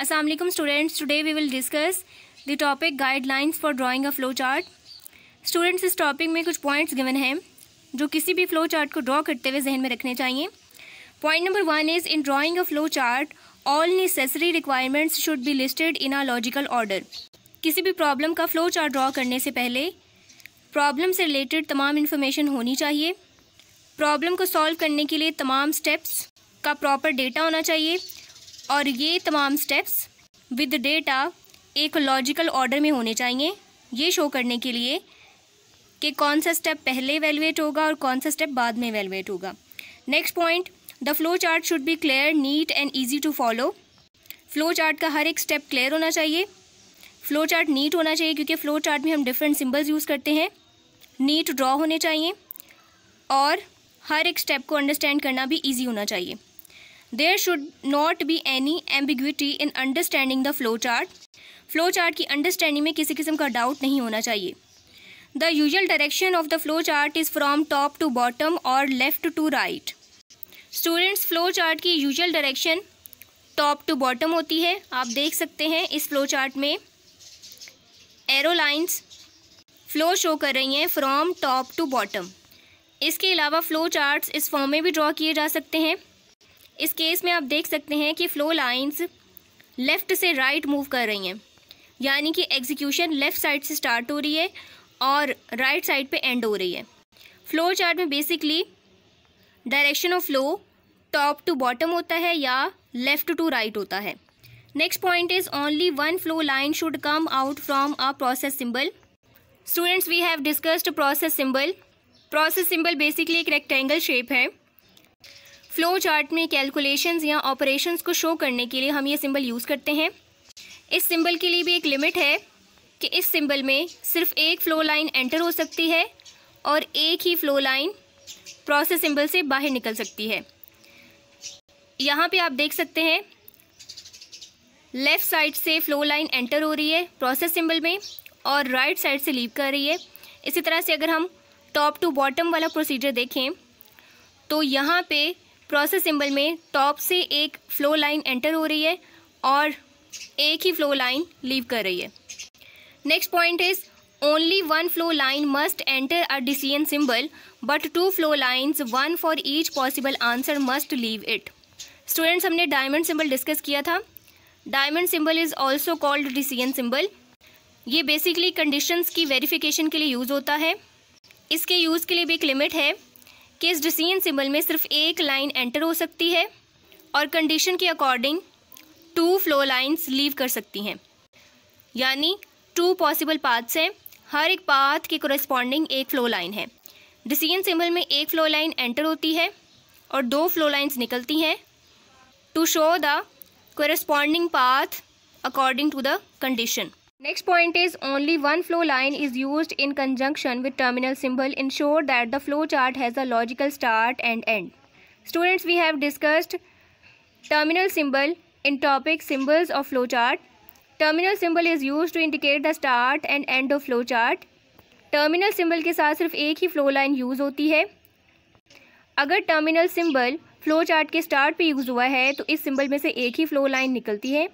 Aslam students today we will discuss the topic guidelines for drawing a flow chart students इस topic में कुछ points given हैं जो किसी भी फ्लो चार्ट को ड्रा करते हुए जहन में रखने चाहिए point number one is in drawing a flow chart all necessary requirements should be listed in a logical order किसी भी प्रॉब्लम का फ्लो चार्ट ड्रा करने से पहले प्रॉब्लम से रिलेटेड तमाम इन्फॉर्मेशन होनी चाहिए प्रॉब्लम को सॉल्व करने के लिए तमाम स्टेप्स का प्रॉपर डेटा होना चाहिए और ये तमाम स्टेप्स विद डेटा एक लॉजिकल ऑर्डर में होने चाहिए ये शो करने के लिए कि कौन सा स्टेप पहले एवेलुएट होगा और कौन सा स्टेप बाद में एवेलुएट होगा next point the flow chart should be clear neat and easy to follow flow chart का हर एक स्टेप क्लियर होना चाहिए फ्लो चार्ट नीट होना चाहिए क्योंकि फ्लो चार्ट में हम डिफरेंट सिम्बल्स यूज़ करते हैं नीट ड्रॉ होने चाहिए और हर एक स्टेप को अंडरस्टैंड करना भी ईजी होना चाहिए there should not be any ambiguity in understanding the flow chart flow chart की अंडरस्टैंडिंग में किसी किस्म का डाउट नहीं होना चाहिए the usual direction of the flow chart is from top to bottom और left to right students flow chart की usual direction top to bottom होती है आप देख सकते हैं इस फ्लो चार्ट में एरो लाइन्स फ्लो शो कर रही हैं फ्राम टॉप टू बॉटम इसके अलावा फ्लो चार्ट इस फॉर्म में भी ड्रॉ किए जा सकते हैं इस केस में आप देख सकते हैं कि फ्लो लाइंस लेफ़्ट से राइट right मूव कर रही हैं यानी कि एग्जीक्यूशन लेफ़्ट साइड से स्टार्ट हो रही है और राइट right साइड पे एंड हो रही है फ्लो चार्ट में basically direction of flow top to bottom होता है या लेफ़्ट टू राइट होता है next point is only one flow line should come out from a process symbol students we have discussed process symbol process symbol basically एक rectangle shape है flow chart में calculations या operations को show करने के लिए हम ये सिंबल यूज़ करते हैं इस सिंबल के लिए भी एक लिमिट है कि इस सिंबल में सिर्फ एक फ़्लो लाइन एंटर हो सकती है और एक ही फ़्लो लाइन प्रोसेस सिंबल से बाहर निकल सकती है यहाँ पे आप देख सकते हैं लेफ़्ट साइड से फ़्लो लाइन एंटर हो रही है प्रोसेस सिंबल में और राइट right साइड से लीव कर रही है इसी तरह से अगर हम टॉप टू बॉटम वाला प्रोसीजर देखें तो यहाँ पे प्रोसेस सिंबल में टॉप से एक फ्लो लाइन एंटर हो रही है और एक ही फ्लो लाइन लीव कर रही है next point is only one flow line must enter a decision symbol but two flow lines one for each possible answer must leave it students हमने diamond symbol discuss किया था diamond symbol is also called decision symbol ये basically conditions की verification के लिए use होता है इसके यूज़ के लिए भी एक लिमिट है कि इस डिसीजन सिंबल में सिर्फ एक लाइन एंटर हो सकती है और कंडीशन के according to flow lines leave कर सकती हैं यानी टू पॉसिबल पाथ्स हैं हर एक पाथ के कोरस्पॉन्डिंग एक फ्लो लाइन है डिसीजन सिंबल में एक फ्लो लाइन एंटर होती है और दो फ्लो लाइंस निकलती हैं to show the corresponding path according to the condition next point is only one flow line is use in conjunction with terminal symbol ensure that the flow chart has a logical start and end students we have discussed terminal symbol in topic symbols of flow chart terminal symbol is use to indicate the start and end of flow chart terminal symbol के साथ सिर्फ एक ही flow line use होती है अगर terminal symbol flow chart के start पर use हुआ है तो इस सिम्बल में से एक ही फ्लो लाइन निकलती है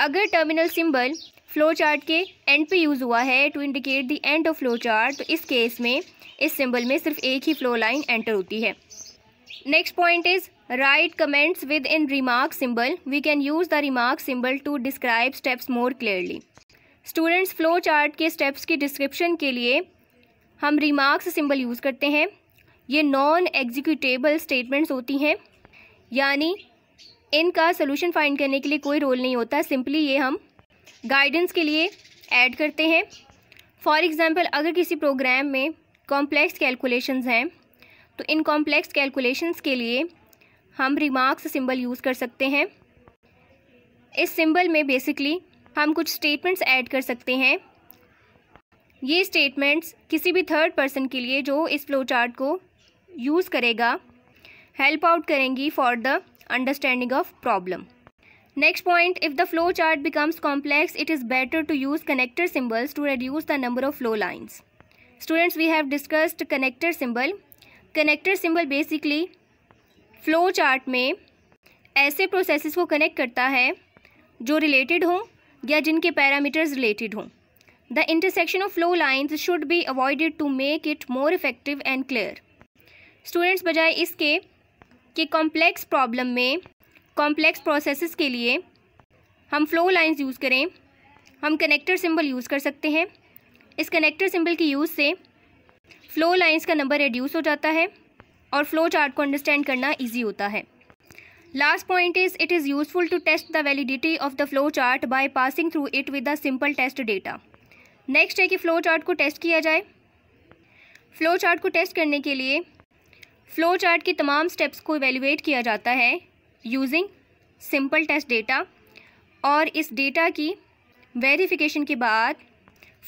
अगर टर्मिनल सिंबल फ्लो चार्ट के एंड पे यूज़ हुआ है to indicate the end of flow chart तो इस केस में इस सिंबल में सिर्फ एक ही फ्लो लाइन एंटर होती है next point is write comments within remark symbol we can use the remark symbol to describe steps more clearly students flow chart के स्टेप्स की डिस्क्रिप्शन के लिए हम रिमार्क्स सिंबल यूज़ करते हैं ये नॉन एग्जीक्यूटेबल स्टेटमेंट्स होती हैं यानी इनका सोल्यूशन फाइंड करने के लिए कोई रोल नहीं होता सिंपली ये हम गाइडेंस के लिए ऐड करते हैं फॉर एग्ज़ाम्पल अगर किसी प्रोग्राम में कॉम्प्लेक्स कैलकुलेशंस हैं तो इन कॉम्प्लेक्स कैलकुलेशंस के लिए हम रिमार्क्स सिंबल यूज़ कर सकते हैं इस सिंबल में बेसिकली हम कुछ स्टेटमेंट्स ऐड कर सकते हैं ये स्टेटमेंट्स किसी भी थर्ड पर्सन के लिए जो इस फ्लो चार्ट को यूज़ करेगा हेल्प आउट करेंगी for the understanding of problem next point if the flow chart becomes complex it is better to use connector symbols to reduce the number of flow lines students we have discussed connector symbol connector symbol basically flow chart में ऐसे process को connect करता है जो related हों या जिनके parameters related हों the intersection of flow lines should be avoided to make it more effective and clear students बजाय इसके कि कॉम्प्लेक्स प्रॉब्लम में कॉम्प्लेक्स प्रोसेसेस के लिए हम फ्लो लाइंस यूज़ करें हम कनेक्टर सिंबल यूज़ कर सकते हैं इस कनेक्टर सिंबल की यूज़ से फ्लो लाइंस का नंबर रिड्यूस हो जाता है और फ्लो चार्ट को अंडरस्टैंड करना इजी होता है last point is it is useful to test the validity of the flow chart by passing through it with the simple test data next है कि फ्लो चार्ट को टेस्ट किया जाए flow chart को test करने के लिए फ्लो चार्ट के तमाम स्टेप्स को एवेलुएट किया जाता है यूजिंग सिंपल टेस्ट डेटा और इस डेटा की वेरिफिकेशन के बाद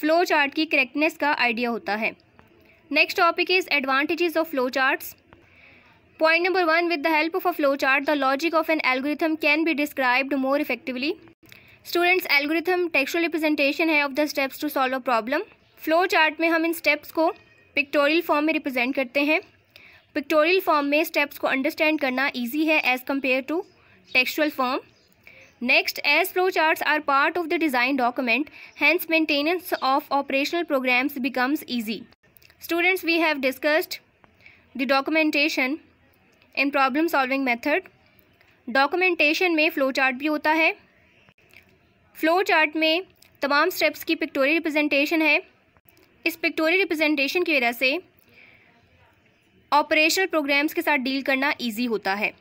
फ्लो चार्ट की करेक्टनेस का आइडिया होता है next topic is advantages of flow charts point number one with the help of a flow chart the logic of an algorithm can be described more effectively students algorithm textual representation है of the steps to solve a problem flow chart में हम इन steps को pictorial form में represent करते हैं pictorial form में steps को अंडरस्टैंड करना ईजी है as compare to textual form next as flow chart are part of the design document hence maintenance of operational programs becomes easy students we have discussed the documentation in problem solving method documentation में flow chart भी होता है flow chart में तमाम steps की pictorial representation है इस pictorial representation की वजह से ऑपरेशनल प्रोग्राम्स के साथ डील करना ईजी होता है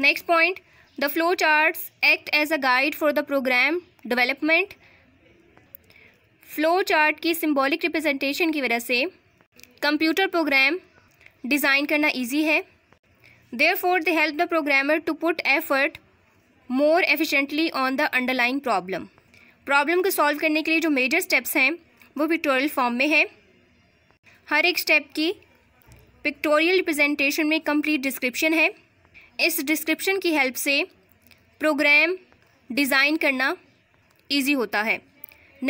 next point the flow chart act as a guide for the program development flow chart की सिम्बॉलिक रिप्रजेंटेशन की वजह से कंप्यूटर प्रोग्राम डिज़ाइन करना ईजी है therefore the help the programmer to put effort more efficiently on the underlying problem problem को solve करने के लिए जो मेजर स्टेप्स हैं वो पिक्टोरियल फॉर्म में है हर एक स्टेप की पिक्टोरियल रिप्रेजेंटेशन में कंप्लीट डिस्क्रिप्शन है इस डिस्क्रिप्शन की हेल्प से प्रोग्राम डिज़ाइन करना ईजी होता है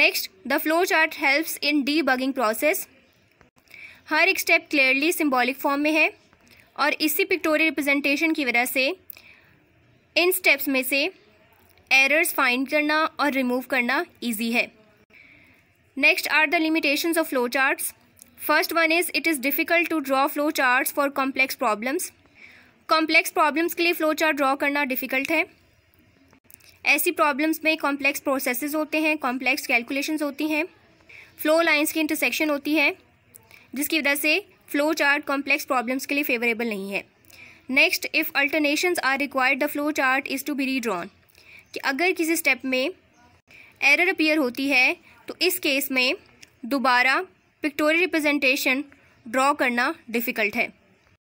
next the flow chart helps in debugging process हर एक स्टेप क्लियरली सिम्बॉलिक फॉर्म में है और इसी पिक्टोरियल रिप्रेजेंटेशन की वजह से इन स्टेप्स में से एरर्स फाइंड करना और रिमूव करना ईजी है next are the limitations of flow charts first one is it is difficult to draw flow chart for complex problems complex problems के लिए फ्लो चार्ट ड्रॉ करना डिफ़िकल्ट है ऐसी प्रॉब्लम्स में कॉम्प्लेक्स प्रोसेस होते हैं कॉम्प्लेक्स कैलकुलेशन होती हैं फ्लो लाइन्स की इंटरसेक्शन होती है जिसकी वजह से फ्लो चार्ट कॉम्प्लेक्स प्रॉब्लम्स के लिए फेवरेबल नहीं है next if alternation are required the flow chart is to be redrawn कि अगर किसी स्टेप में एरर अपीयर होती है तो इस केस में दोबारा पिक्टोरियल रिप्रेजेंटेशन ड्रॉ करना डिफ़िकल्ट है